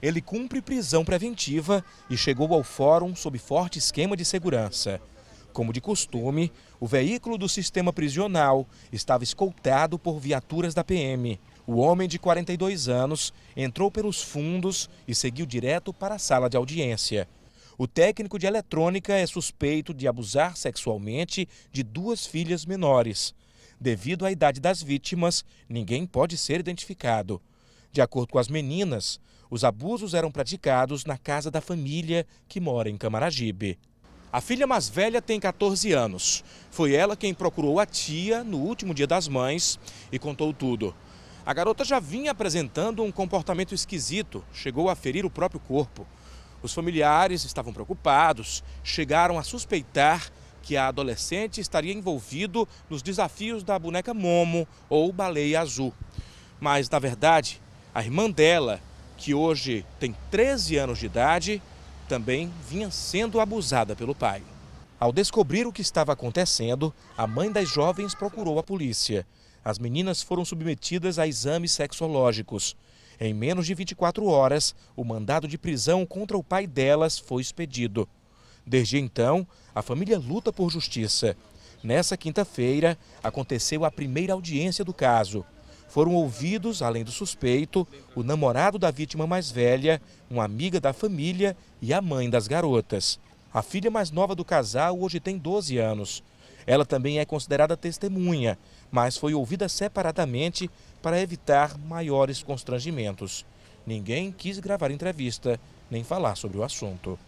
ele cumpre prisão preventiva e chegou ao fórum sob forte esquema de segurança. Como de costume, o veículo do sistema prisional estava escoltado por viaturas da PM. O homem de 42 anos entrou pelos fundos e seguiu direto para a sala de audiência. O técnico de eletrônica é suspeito de abusar sexualmente de duas filhas menores. Devido à idade das vítimas, ninguém pode ser identificado. De acordo com as meninas, os abusos eram praticados na casa da família que mora em Camaragibe. A filha mais velha tem 14 anos. Foi ela quem procurou a tia no último dia das mães e contou tudo. A garota já vinha apresentando um comportamento esquisito, chegou a ferir o próprio corpo. Os familiares estavam preocupados, chegaram a suspeitar que a adolescente estaria envolvido nos desafios da boneca Momo ou baleia azul. Mas, na verdade, a irmã dela, que hoje tem 13 anos de idade, também vinha sendo abusada pelo pai. Ao descobrir o que estava acontecendo, a mãe das jovens procurou a polícia. As meninas foram submetidas a exames sexológicos. Em menos de 24 horas, o mandado de prisão contra o pai delas foi expedido. Desde então, a família luta por justiça. Nessa quinta-feira, aconteceu a primeira audiência do caso. Foram ouvidos, além do suspeito, o namorado da vítima mais velha, uma amiga da família e a mãe das garotas. A filha mais nova do casal hoje tem 12 anos. Ela também é considerada testemunha, mas foi ouvida separadamente para evitar maiores constrangimentos. Ninguém quis gravar entrevista nem falar sobre o assunto.